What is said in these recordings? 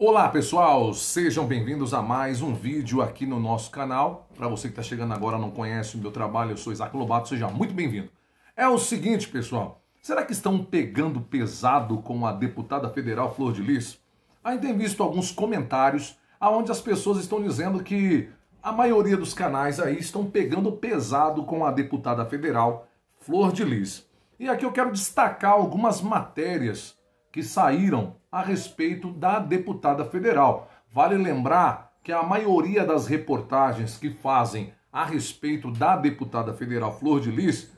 Olá pessoal, sejam bem-vindos a mais um vídeo aqui no nosso canal. Para você que está chegando agora não conhece o meu trabalho, eu sou Isaac Lobato, seja muito bem-vindo. É o seguinte pessoal, será que estão pegando pesado com a deputada federal Flor de Lis? Aí tem visto alguns comentários aonde as pessoas estão dizendo que a maioria dos canais aí estão pegando pesado com a deputada federal Flor de Lis. E aqui eu quero destacar algumas matérias que saíram a respeito da deputada federal. Vale lembrar que a maioria das reportagens que fazem a respeito da deputada federal Flor de Lis,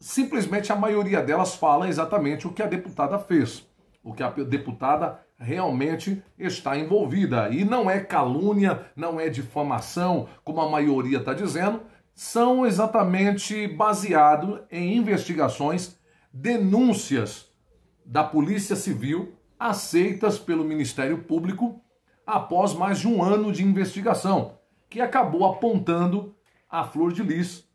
simplesmente a maioria delas fala exatamente o que a deputada fez, o que a deputada realmente está envolvida. E não é calúnia, não é difamação, como a maioria está dizendo, são exatamente baseado em investigações, denúncias da Polícia Civil aceitas pelo Ministério Público após mais de um ano de investigação, que acabou apontando a Flor de Lis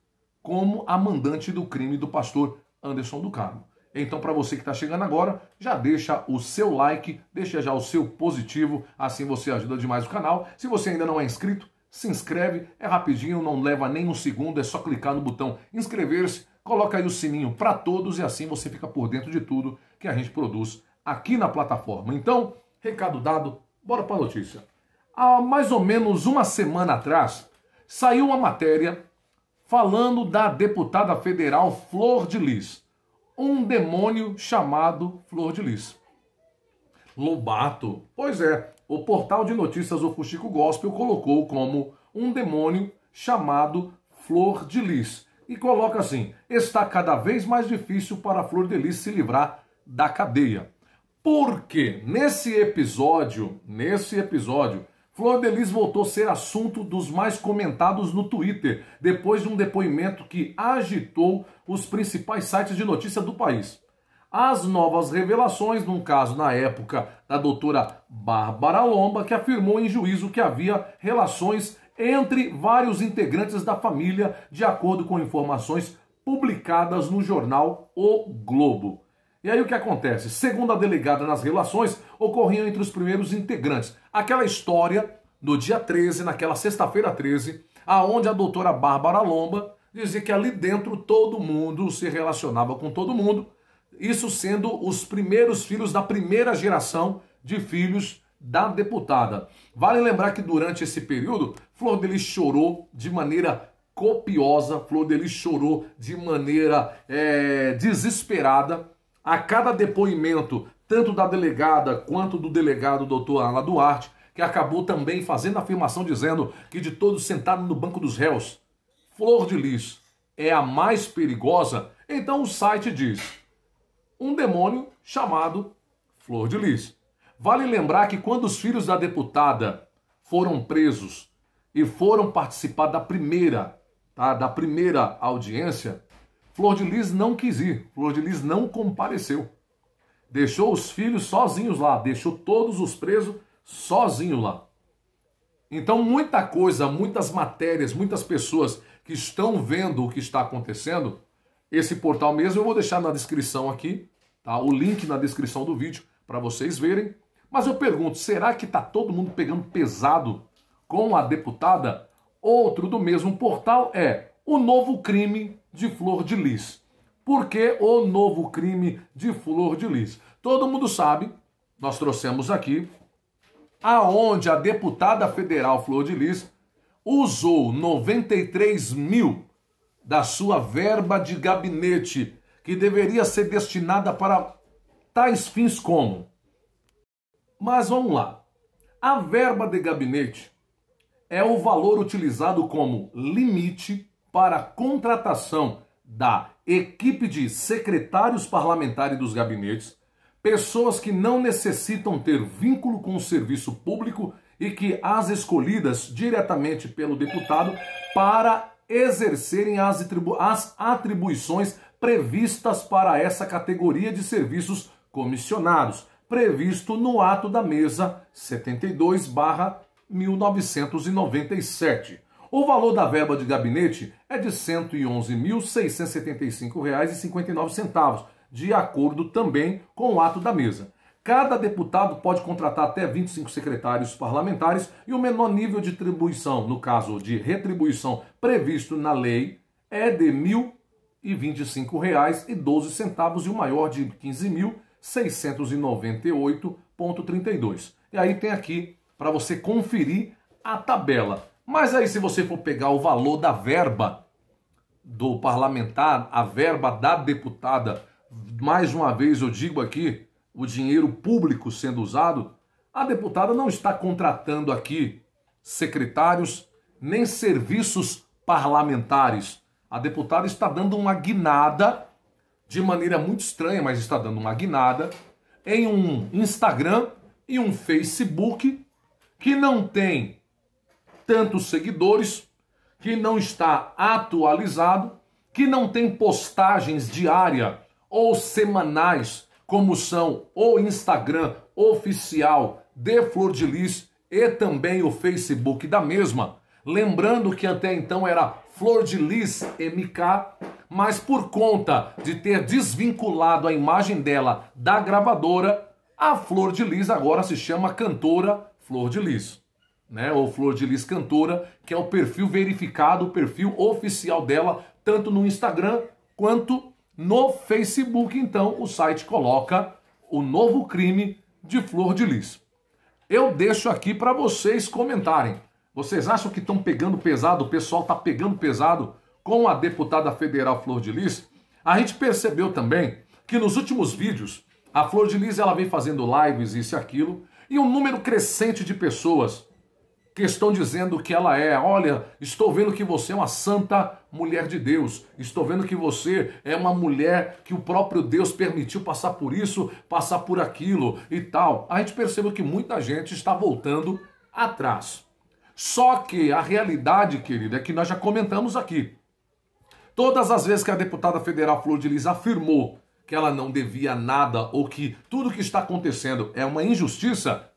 como a mandante do crime do pastor Anderson do Carmo. Então, para você que está chegando agora, já deixa o seu like, deixa já o seu positivo, assim você ajuda demais o canal. Se você ainda não é inscrito, se inscreve, é rapidinho, não leva nem um segundo, é só clicar no botão inscrever-se, coloca aí o sininho para todos e assim você fica por dentro de tudo que a gente produz aqui na plataforma. Então, recado dado, bora para a notícia. Há mais ou menos uma semana atrás, saiu uma matéria falando da deputada federal Flor de Lis, um demônio chamado Flor de Lis. Lobato, pois é, o portal de notícias O Fuxico Gospel colocou como um demônio chamado Flor de Lis. E coloca assim: está cada vez mais difícil para Flor de Lis se livrar da cadeia. Porque nesse episódio, nesse episódio, Flor Delis voltou a ser assunto dos mais comentados no Twitter, depois de um depoimento que agitou os principais sites de notícia do país. As novas revelações, num caso na época da doutora Bárbara Lomba, que afirmou em juízo que havia relações entre vários integrantes da família, de acordo com informações publicadas no jornal O Globo. E aí o que acontece? Segundo a delegada nas relações, ocorriam entre os primeiros integrantes. Aquela história no dia 13, naquela sexta-feira 13, aonde a doutora Bárbara Lomba dizia que ali dentro todo mundo se relacionava com todo mundo, isso sendo os primeiros filhos da primeira geração de filhos da deputada. Vale lembrar que durante esse período, Flor Delis chorou de maneira copiosa, Flor Delis chorou de maneira é, desesperada a cada depoimento, tanto da delegada quanto do delegado doutor Ana Duarte, que acabou também fazendo afirmação dizendo que de todos sentados no banco dos réus, Flor de Lis é a mais perigosa, então o site diz: um demônio chamado Flor de Lis. Vale lembrar que quando os filhos da deputada foram presos e foram participar da primeira, tá, da primeira audiência, Flor de Lis não quis ir, Flor de Lis não compareceu. Deixou os filhos sozinhos lá, deixou todos os presos sozinhos lá. Então, muita coisa, muitas matérias, muitas pessoas que estão vendo o que está acontecendo, esse portal mesmo eu vou deixar na descrição aqui, tá? O link na descrição do vídeo para vocês verem. Mas eu pergunto, será que está todo mundo pegando pesado com a deputada? Outro do mesmo portal é o novo crime de Flor de Lis. Por que o novo crime de Flor de Lis? Todo mundo sabe, nós trouxemos aqui, aonde a deputada federal Flor de Lis usou 93 mil da sua verba de gabinete, que deveria ser destinada para tais fins como. Mas vamos lá. A verba de gabinete é o valor utilizado como limite para a contratação da equipe de secretários parlamentares dos gabinetes, pessoas que não necessitam ter vínculo com o serviço público e que as escolhidas diretamente pelo deputado para exercerem as, atribu as atribuições previstas para essa categoria de serviços comissionados, previsto no ato da mesa 72/1997. O valor da verba de gabinete é de R$ 111.675,59, de acordo também com o ato da mesa. Cada deputado pode contratar até 25 secretários parlamentares e o menor nível de atribuição, no caso de retribuição previsto na lei, é de R$ 1.025,12 e o maior de R$ 15.698,32. E aí tem aqui para você conferir a tabela. Mas aí, se você for pegar o valor da verba do parlamentar, a verba da deputada, mais uma vez eu digo aqui, o dinheiro público sendo usado, a deputada não está contratando aqui secretários nem serviços parlamentares. A deputada está dando uma guinada, de maneira muito estranha, mas está dando uma guinada, em um Instagram e um Facebook que não tem tantos seguidores, que não está atualizado, que não tem postagens diária ou semanais, como são o Instagram oficial de Flor de Lis e também o Facebook da mesma. Lembrando que até então era Flor de Lis MK, mas por conta de ter desvinculado a imagem dela da gravadora, a Flor de Lis agora se chama cantora Flor de Lis né, ou Flor de Lis Cantora, que é o perfil verificado, o perfil oficial dela, tanto no Instagram quanto no Facebook. Então, o site coloca o novo crime de Flor de Lis. Eu deixo aqui para vocês comentarem. Vocês acham que estão pegando pesado, o pessoal está pegando pesado com a deputada federal Flor de Lis? A gente percebeu também que nos últimos vídeos, a Flor de Lis ela vem fazendo lives, isso e aquilo, e um número crescente de pessoas que estão dizendo que ela é. Olha, estou vendo que você é uma santa mulher de Deus. Estou vendo que você é uma mulher que o próprio Deus permitiu passar por isso, passar por aquilo e tal. A gente percebe que muita gente está voltando atrás. Só que a realidade, querida, é que nós já comentamos aqui. Todas as vezes que a deputada federal Flor de Lis afirmou que ela não devia nada ou que tudo que está acontecendo é uma injustiça,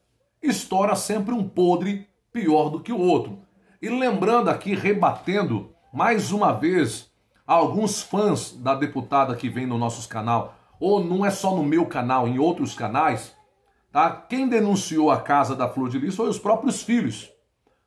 estoura sempre um podre pior do que o outro. E lembrando aqui, rebatendo mais uma vez alguns fãs da deputada que vem no nosso canal, ou não é só no meu canal, em outros canais, tá? Quem denunciou a casa da Flor de Lis foi os próprios filhos.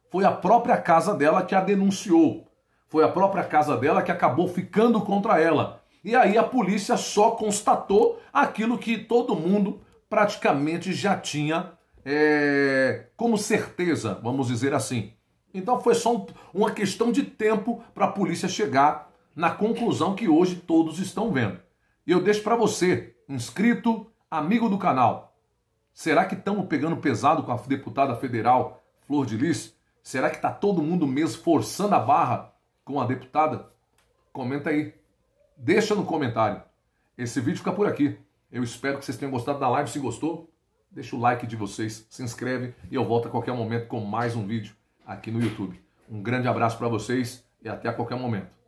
Foi a própria casa dela que a denunciou. Foi a própria casa dela que acabou ficando contra ela. E aí a polícia só constatou aquilo que todo mundo praticamente já tinha é, como certeza, vamos dizer assim. Então foi só um, uma questão de tempo para a polícia chegar na conclusão que hoje todos estão vendo. E eu deixo para você, inscrito, amigo do canal, será que estamos pegando pesado com a deputada federal Flor de Lis? Será que está todo mundo mesmo forçando a barra com a deputada? Comenta aí. Deixa no comentário. Esse vídeo fica por aqui. Eu espero que vocês tenham gostado da live. Se gostou, deixa o like de vocês, se inscreve e eu volto a qualquer momento com mais um vídeo aqui no YouTube. Um grande abraço para vocês e até a qualquer momento.